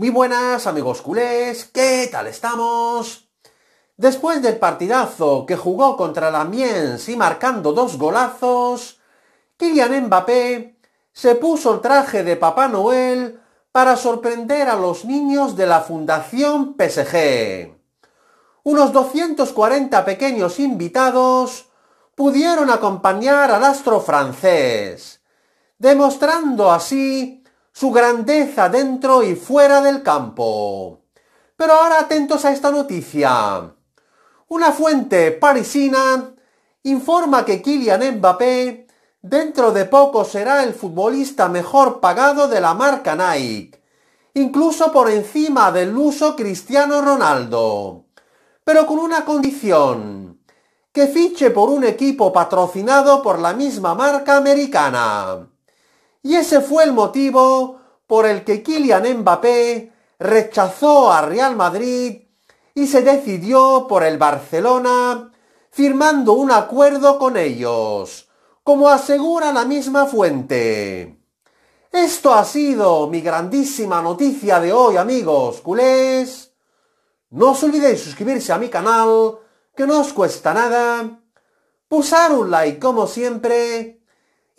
Muy buenas amigos culés, ¿qué tal estamos? Después del partidazo que jugó contra la Miens y marcando dos golazos, Kylian Mbappé se puso el traje de Papá Noel para sorprender a los niños de la Fundación PSG. Unos 240 pequeños invitados pudieron acompañar al astro francés, demostrando así su grandeza dentro y fuera del campo. Pero ahora atentos a esta noticia. Una fuente parisina informa que Kylian Mbappé dentro de poco será el futbolista mejor pagado de la marca Nike, incluso por encima del uso Cristiano Ronaldo, pero con una condición, que fiche por un equipo patrocinado por la misma marca americana. Y ese fue el motivo por el que Kylian Mbappé rechazó a Real Madrid y se decidió por el Barcelona, firmando un acuerdo con ellos, como asegura la misma fuente. Esto ha sido mi grandísima noticia de hoy, amigos culés. No os olvidéis suscribirse a mi canal, que no os cuesta nada. Pusar un like como siempre